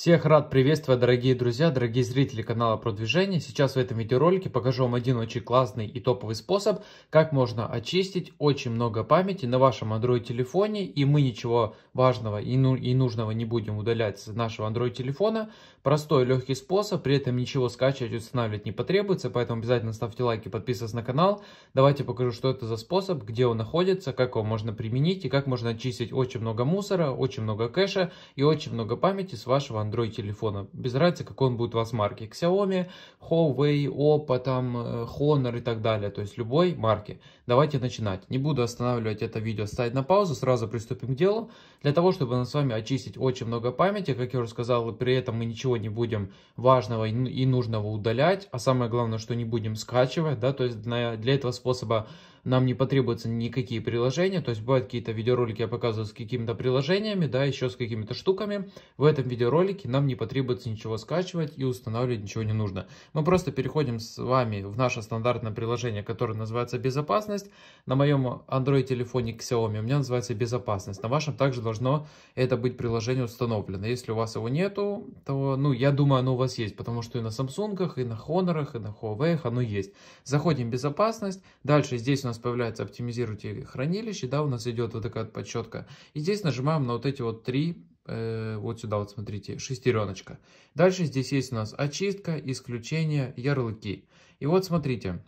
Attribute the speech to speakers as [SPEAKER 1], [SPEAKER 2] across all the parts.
[SPEAKER 1] Всех рад приветствовать, дорогие друзья, дорогие зрители канала Продвижение. Сейчас в этом видеоролике покажу вам один очень классный и топовый способ, как можно очистить очень много памяти на вашем Android телефоне, и мы ничего важного и, ну, и нужного не будем удалять с нашего Android телефона. Простой, легкий способ, при этом ничего скачивать и устанавливать не потребуется, поэтому обязательно ставьте лайки, подписывайтесь на канал. Давайте покажу, что это за способ, где он находится, как его можно применить и как можно очистить очень много мусора, очень много кэша и очень много памяти с вашего Android телефона. Без разницы, какой он будет у вас марки. Xiaomi, Huawei, Oppo, там, э, Honor и так далее. То есть любой марки. Давайте начинать. Не буду останавливать это видео, ставить на паузу. Сразу приступим к делу. Для того, чтобы нам с вами очистить очень много памяти, как я уже сказал, при этом мы ничего не будем важного и нужного удалять. А самое главное, что не будем скачивать. Да? То есть для, для этого способа нам не потребуются никакие приложения, то есть бывают какие-то видеоролики, я показываю с какими-то приложениями, да, еще с какими-то штуками. В этом видеоролике настройки, нам не потребуется ничего скачивать и устанавливать ничего не нужно. Мы просто переходим с вами в наше стандартное приложение, которое называется «Безопасность». На моем Android-телефоне Xiaomi у меня называется «Безопасность». На вашем также должно это быть приложение установлено. Если у вас его нету, то, ну, я думаю, оно у вас есть, потому что и на Samsung, и на Honor, и на Huawei оно есть. Заходим в «Безопасность». Дальше здесь у нас появляется «Оптимизируйте хранилище», да, у нас идет вот такая подсчетка. И здесь нажимаем на вот эти вот три Э, вот сюда вот смотрите, шестереночка. Дальше здесь есть у нас очистка, исключение, ярлыки. И вот смотрите,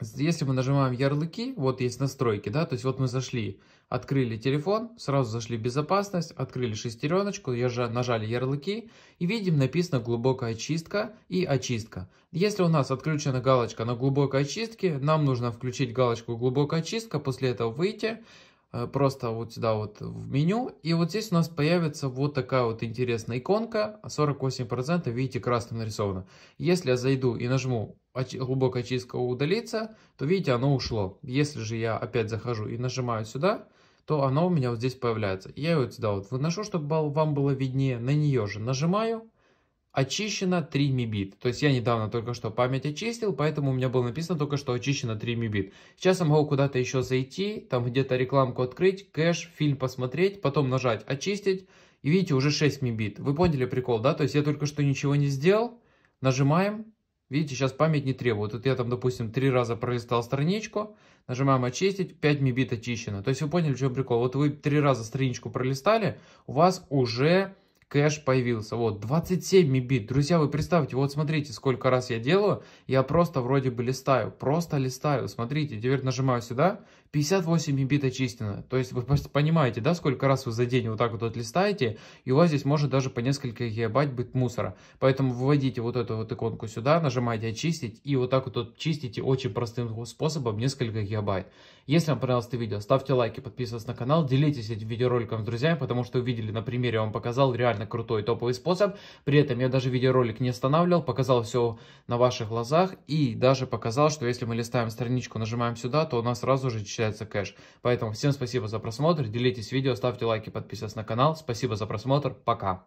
[SPEAKER 1] если мы нажимаем ярлыки, вот есть настройки, да, то есть вот мы зашли, открыли телефон, сразу зашли в безопасность, открыли шестереночку, нажали ярлыки и видим написано глубокая очистка и очистка. Если у нас отключена галочка на глубокой очистке, нам нужно включить галочку глубокая очистка, после этого выйти Э, просто вот сюда вот в меню. И вот здесь у нас появится вот такая вот интересная иконка. 48% видите красным нарисовано. Если я зайду и нажму глубокая очистка удалится, то видите оно ушло. Если же я опять захожу и нажимаю сюда, то оно у меня вот здесь появляется. Я ее вот сюда вот выношу, чтобы вам было виднее. На нее же нажимаю очищено 3 мибит. То есть я недавно только что память очистил, поэтому у меня было написано только что очищено 3 мибит. Сейчас я могу куда-то еще зайти, там где-то рекламку открыть, кэш, фильм посмотреть, потом нажать очистить. И видите, уже 6 мибит. Вы поняли прикол, да? То есть я только что ничего не сделал. Нажимаем. Видите, сейчас память не требует. Вот я там, допустим, три раза пролистал страничку, нажимаем «Очистить», 5 мибит очищено. То есть вы поняли, в чем прикол. Вот вы три раза страничку пролистали, у вас уже кэш появился. Вот, 27 мибит. Друзья, вы представьте, вот смотрите, сколько раз я делаю. Я просто вроде бы листаю, просто листаю. Смотрите, теперь нажимаю сюда, 58 мибит очистено. То есть вы просто понимаете, да, сколько раз вы за день вот так вот, вот листаете, и у вас здесь может даже по несколько гигабайт быть мусора. Поэтому выводите вот эту вот иконку сюда, нажимаете очистить, и вот так вот, вот чистите очень простым способом несколько гигабайт. Если вам понравилось это видео, ставьте лайки, подписывайтесь на канал, делитесь этим видеороликом с друзьями, потому что увидели на примере, я вам показал реально крутой топовый способ. При этом я даже видеоролик не останавливал, показал все на ваших глазах и даже показал, что если мы листаем страничку, нажимаем сюда, то у нас сразу же читается кэш. Поэтому всем спасибо за просмотр, делитесь видео, ставьте лайки, подписывайтесь на канал. Спасибо за просмотр, пока!